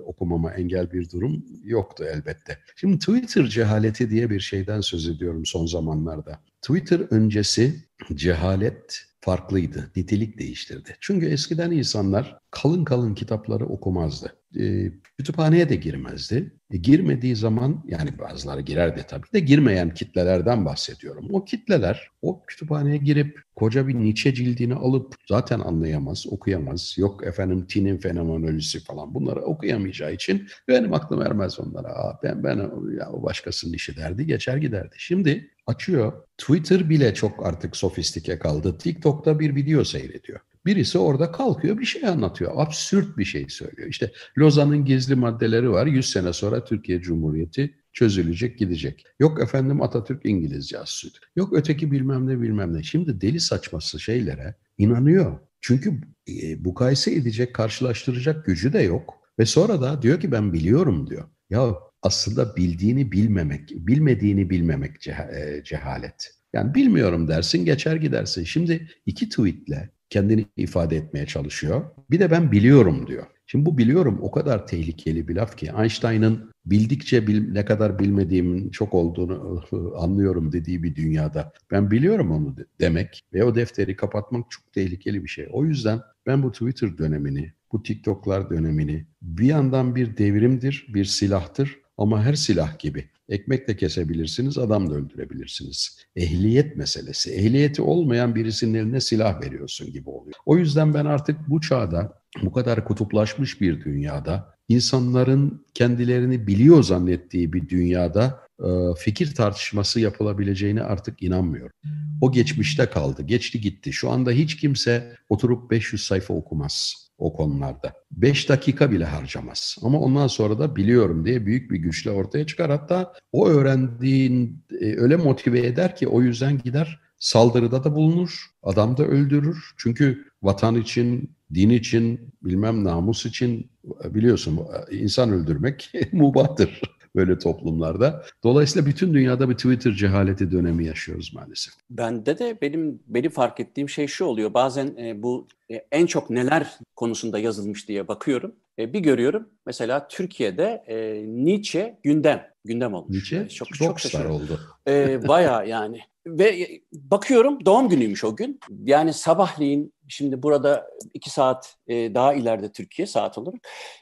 S1: okumama engel bir durum yoktu elbette. Şimdi Twitter cehaleti diye bir şeyden söz ediyorum son zamanlarda. Twitter öncesi cehalet farklıydı. Nitelik değiştirdi. Çünkü eskiden insanlar kalın kalın kitapları okumazdı e, kütüphaneye de girmezdi. E, girmediği zaman yani bazıları girerdi tabii de girmeyen kitlelerden bahsediyorum. O kitleler o kütüphaneye girip koca bir Nietzsche cildini alıp zaten anlayamaz, okuyamaz. Yok efendim tinin fenomenolojisi falan bunları okuyamayacağı için benim aklım ermez onlara. Aa, ben ben ya o başkasının işi derdi geçer giderdi. Şimdi açıyor. Twitter bile çok artık sofistike kaldı. TikTok'ta bir video seyrediyor. Birisi orada kalkıyor bir şey anlatıyor. Absürt bir şey söylüyor. İşte Lozan'ın gizli maddeleri var. 100 sene sonra Türkiye Cumhuriyeti çözülecek gidecek. Yok efendim Atatürk İngilizce asüdü. Yok öteki bilmem ne bilmem ne. Şimdi deli saçması şeylere inanıyor. Çünkü e, mukayese edecek, karşılaştıracak gücü de yok. Ve sonra da diyor ki ben biliyorum diyor. Ya aslında bildiğini bilmemek, bilmediğini bilmemek e, cehalet. Yani bilmiyorum dersin geçer gidersin. Şimdi iki tweetle kendini ifade etmeye çalışıyor. Bir de ben biliyorum diyor. Şimdi bu biliyorum o kadar tehlikeli bir laf ki Einstein'ın bildikçe bil, ne kadar bilmediğimin çok olduğunu anlıyorum dediği bir dünyada ben biliyorum onu de, demek ve o defteri kapatmak çok tehlikeli bir şey. O yüzden ben bu Twitter dönemini, bu TikTok'lar dönemini bir yandan bir devrimdir, bir silahtır ama her silah gibi Ekmek de kesebilirsiniz, adam da öldürebilirsiniz. Ehliyet meselesi. Ehliyeti olmayan birisinin eline silah veriyorsun gibi oluyor. O yüzden ben artık bu çağda, bu kadar kutuplaşmış bir dünyada, insanların kendilerini biliyor zannettiği bir dünyada e, fikir tartışması yapılabileceğine artık inanmıyorum. O geçmişte kaldı, geçti gitti. Şu anda hiç kimse oturup 500 sayfa okumaz o konularda. beş dakika bile harcamaz. Ama ondan sonra da biliyorum diye büyük bir güçle ortaya çıkar. Hatta o öğrendiğin e, öyle motive eder ki o yüzden gider saldırıda da bulunur, adam da öldürür. Çünkü vatan için, din için, bilmem namus için e, biliyorsun e, insan öldürmek mubahtır böyle toplumlarda. Dolayısıyla bütün dünyada bir Twitter cehaleti dönemi yaşıyoruz maalesef.
S2: Bende de benim beni fark ettiğim şey şu oluyor. Bazen e, bu e, en çok neler konusunda yazılmış diye bakıyorum. E, bir görüyorum mesela Türkiye'de e, Nietzsche gündem gündem olmuş. Yüce çok, çok şaşırdım. oldu. Ee, Baya yani. Ve e, bakıyorum doğum günüymüş o gün. Yani sabahleyin şimdi burada iki saat e, daha ileride Türkiye saat olur.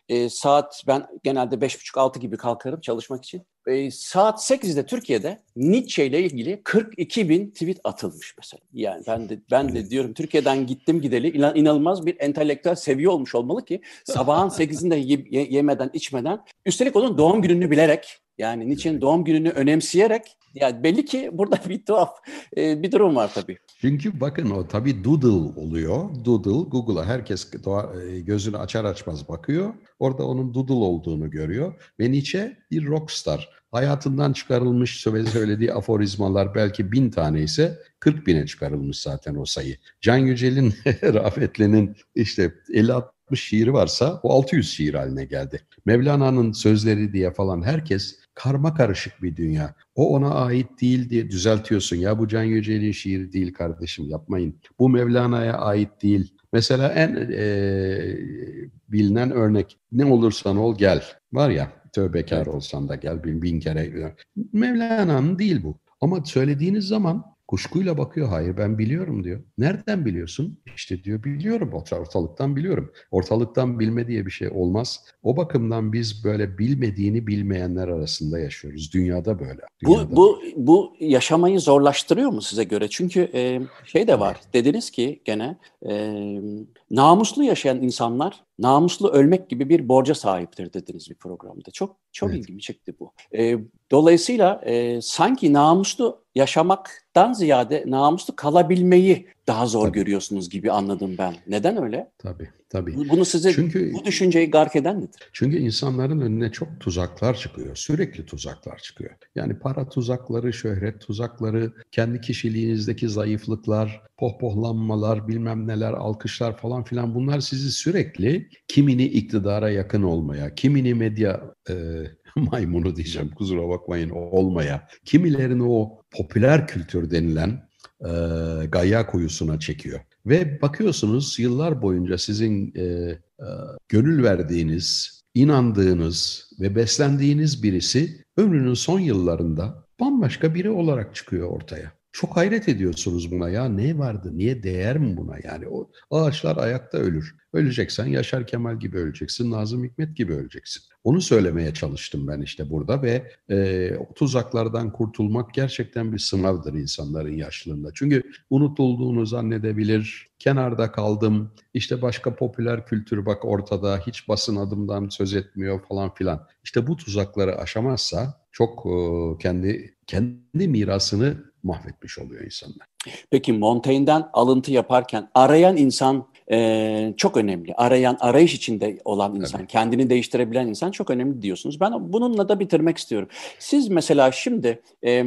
S2: E, saat ben genelde beş buçuk altı gibi kalkarım çalışmak için. E, saat 8'de Türkiye'de Nietzsche ile ilgili 42 bin tweet atılmış mesela. Yani ben de ben de diyorum Türkiye'den gittim gideli inanılmaz bir entelektüel seviye olmuş olmalı ki sabahın 8'inde yemeden içmeden üstelik onun doğum gününü bilerek yani niçin doğum gününü önemseyerek yani belli ki burada bir tuhaf e, bir durum var tabii.
S1: Çünkü bakın o tabii Doodle oluyor. Doodle Google'a herkes e, gözünü açar açmaz bakıyor. Orada onun Doodle olduğunu görüyor. Ve Nietzsche bir rockstar. Hayatından çıkarılmış söylediği aforizmalar belki bin tane ise 40 bine çıkarılmış zaten o sayı. Can Yücel'in, Rafetli'nin işte 50 60 şiiri varsa o 600 şiir haline geldi. Mevlana'nın sözleri diye falan herkes karma karışık bir dünya. O ona ait değil diye düzeltiyorsun. Ya bu Can Yücel'in şiiri değil kardeşim yapmayın. Bu Mevlana'ya ait değil. Mesela en e, bilinen örnek ne olursan ol gel var ya tövbekar olsan da gel bin, bin kere. Mevlana'nın değil bu. Ama söylediğiniz zaman Kuşkuyla bakıyor. Hayır ben biliyorum diyor. Nereden biliyorsun? İşte diyor biliyorum. Ortalıktan biliyorum. Ortalıktan bilme diye bir şey olmaz. O bakımdan biz böyle bilmediğini bilmeyenler arasında yaşıyoruz. Dünyada böyle.
S2: Dünyada bu, bu, bu yaşamayı zorlaştırıyor mu size göre? Çünkü e, şey de var. Dediniz ki gene e, namuslu yaşayan insanlar namuslu ölmek gibi bir borca sahiptir dediniz bir programda. Çok çok evet. ilgimi çekti bu. E, Dolayısıyla e, sanki namuslu yaşamaktan ziyade namuslu kalabilmeyi daha zor tabii. görüyorsunuz gibi anladım ben. Neden öyle? Tabii, tabii. Bunu size çünkü, bu düşünceyi
S1: gark eden nedir? Çünkü insanların önüne çok tuzaklar çıkıyor. Sürekli tuzaklar çıkıyor. Yani para tuzakları, şöhret tuzakları, kendi kişiliğinizdeki zayıflıklar, pohpohlanmalar, bilmem neler, alkışlar falan filan bunlar sizi sürekli kimini iktidara yakın olmaya, kimini medya e, maymunu diyeceğim kusura bakmayın olmaya. Kimilerini o popüler kültür denilen e, gayya kuyusuna çekiyor. Ve bakıyorsunuz yıllar boyunca sizin e, e, gönül verdiğiniz, inandığınız ve beslendiğiniz birisi ömrünün son yıllarında bambaşka biri olarak çıkıyor ortaya. Çok hayret ediyorsunuz buna ya ne vardı niye değer mi buna yani o ağaçlar ayakta ölür. Öleceksen Yaşar Kemal gibi öleceksin, Nazım Hikmet gibi öleceksin. Onu söylemeye çalıştım ben işte burada ve e, tuzaklardan kurtulmak gerçekten bir sınavdır insanların yaşlılığında. Çünkü unutulduğunu zannedebilir, kenarda kaldım, işte başka popüler kültür bak ortada, hiç basın adımdan söz etmiyor falan filan. İşte bu tuzakları aşamazsa çok e, kendi kendi mirasını mahvetmiş oluyor insanlar.
S2: Peki Montaigne'den alıntı yaparken arayan insan e, çok önemli. Arayan, arayış içinde olan insan, evet. kendini değiştirebilen insan çok önemli diyorsunuz. Ben bununla da bitirmek istiyorum. Siz mesela şimdi... E,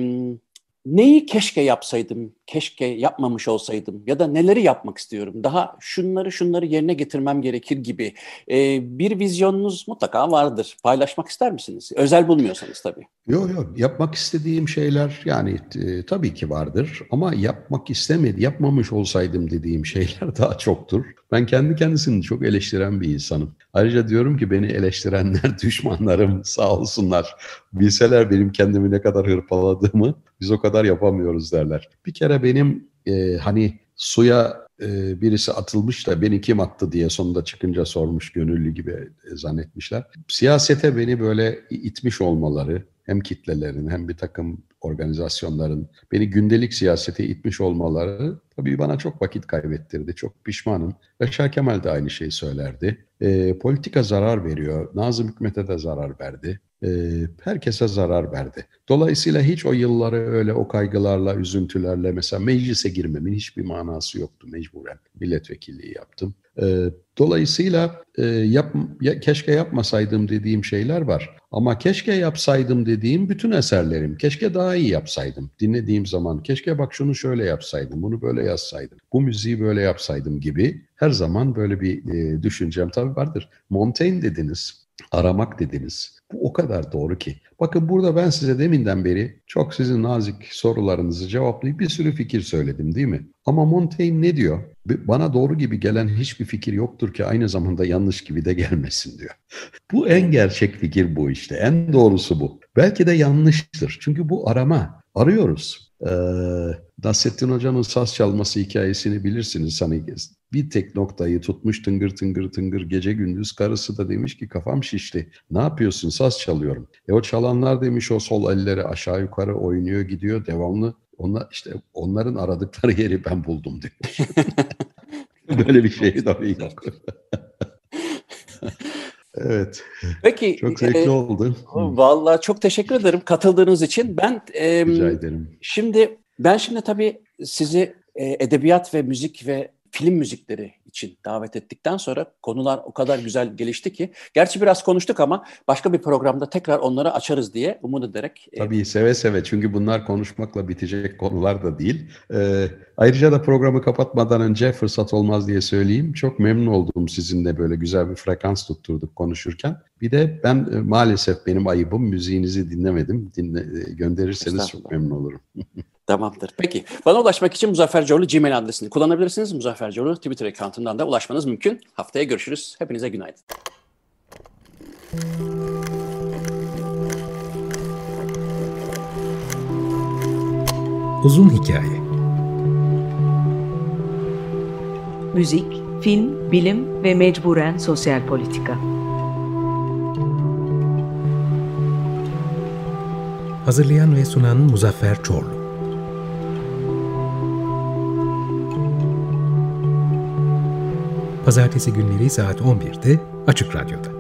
S2: neyi keşke yapsaydım, keşke yapmamış olsaydım ya da neleri yapmak istiyorum, daha şunları şunları yerine getirmem gerekir gibi e, bir vizyonunuz mutlaka vardır. Paylaşmak ister misiniz? Özel bulmuyorsanız tabii.
S1: Yok yok yapmak istediğim şeyler yani e, tabii ki vardır ama yapmak istemedi, yapmamış olsaydım dediğim şeyler daha çoktur. Ben kendi kendisini çok eleştiren bir insanım. Ayrıca diyorum ki beni eleştirenler düşmanlarım sağ olsunlar. Bilseler benim kendimi ne kadar hırpaladığımı biz o kadar yapamıyoruz derler. Bir kere benim e, hani suya e, birisi atılmış da beni kim attı diye sonunda çıkınca sormuş gönüllü gibi e, zannetmişler. Siyasete beni böyle itmiş olmaları hem kitlelerin hem bir takım organizasyonların beni gündelik siyasete itmiş olmaları tabii bana çok vakit kaybettirdi. Çok pişmanım. Yaşar Kemal de aynı şeyi söylerdi. E, politika zarar veriyor. Nazım Hikmet'e de zarar verdi. E, herkese zarar verdi. Dolayısıyla hiç o yılları öyle o kaygılarla, üzüntülerle mesela meclise girmemin hiçbir manası yoktu mecburen. Milletvekilliği yaptım. E, dolayısıyla e, yap, ya, keşke yapmasaydım dediğim şeyler var. Ama keşke yapsaydım dediğim bütün eserlerim, keşke daha iyi yapsaydım. Dinlediğim zaman keşke bak şunu şöyle yapsaydım, bunu böyle yazsaydım, bu müziği böyle yapsaydım gibi her zaman böyle bir e, düşüncem tabii vardır. Montaigne dediniz, aramak dediniz. Bu o kadar doğru ki. Bakın burada ben size deminden beri çok sizin nazik sorularınızı cevaplayıp bir sürü fikir söyledim değil mi? Ama Montaigne ne diyor? Bana doğru gibi gelen hiçbir fikir yoktur ki aynı zamanda yanlış gibi de gelmesin diyor. bu en gerçek fikir bu işte. En doğrusu bu. Belki de yanlıştır. Çünkü bu arama. Arıyoruz. Ee, Nasrettin Hoca'nın saz çalması hikayesini bilirsiniz. Hani bir tek noktayı tutmuş tıngır tıngır tıngır gece gündüz. Karısı da demiş ki kafam şişti. Ne yapıyorsun saz çalıyorum. E o çalanlar demiş o sol elleri aşağı yukarı oynuyor gidiyor devamlı. Onlar, işte onların aradıkları yeri ben buldum demiş. Böyle bir şey tabii yok.
S2: Evet. Peki. Çok zevkli e, oldu. Valla çok teşekkür ederim katıldığınız için. Ben e, Rica ederim. Şimdi ben şimdi tabii sizi e, edebiyat ve müzik ve film müzikleri için davet ettikten sonra konular o kadar güzel gelişti ki. Gerçi biraz konuştuk ama başka bir programda tekrar onları açarız diye umut ederek.
S1: E, Tabii seve seve çünkü bunlar konuşmakla bitecek konular da değil. Ee, ayrıca da programı kapatmadan önce fırsat olmaz diye söyleyeyim. Çok memnun oldum sizinle böyle güzel bir frekans tutturduk konuşurken. Bir de ben e, maalesef benim ayıbım müziğinizi dinlemedim. Dinle, e, gönderirseniz
S2: çok memnun olurum. Tamamdır. Peki. Bana ulaşmak için Muzaffer Coğlu Gmail adresini kullanabilirsiniz. Muzaffer Coğlu Twitter accountından da ulaşmanız mümkün. Haftaya görüşürüz. Hepinize günaydın.
S1: Uzun Hikaye Müzik, film, bilim ve mecburen sosyal politika. Hazırlayan ve sunan Muzaffer Çorlu Pazartesi günleri saat 11'de Açık Radyo'da.